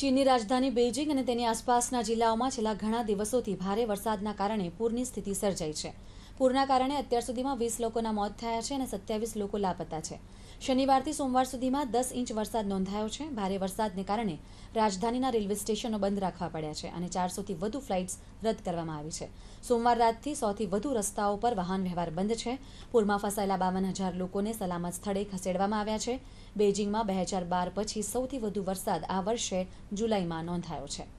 ચીનની રાજધાની બેઇજિંગ અને તેની આસપાસના જિલ્લાઓમાં છેલ્લા ઘણા દિવસોથી ભારે વરસાદના કારણે પૂરની સ્થિતિ સર્જાઈ છે પૂરના કારણે અત્યાર સુધીમાં વીસ લોકોના મોત થયા છે અને સત્યાવીસ લોકો લાપતા છે શનિવારથી સોમવાર સુધીમાં દસ ઇંચ વરસાદ નોંધાયો છે ભારે વરસાદને કારણે રાજધાનીના રેલવે સ્ટેશનો બંધ રાખવા પડ્યા છે અને ચારસોથી વધુ ફ્લાઇટ્સ રદ કરવામાં આવી છે સોમવાર રાતથી સૌથી વધુ રસ્તાઓ પર વાહન વ્યવહાર બંધ છે પૂરમાં ફસાયેલા બાવન હજાર લોકોને સલામત સ્થળે ખસેડવામાં આવ્યા છે બેઇજિંગમાં બે હજાર બાર પછી સૌથી વધુ વરસાદ આ વર્ષે જુલાઈમાં નોંધાયો છે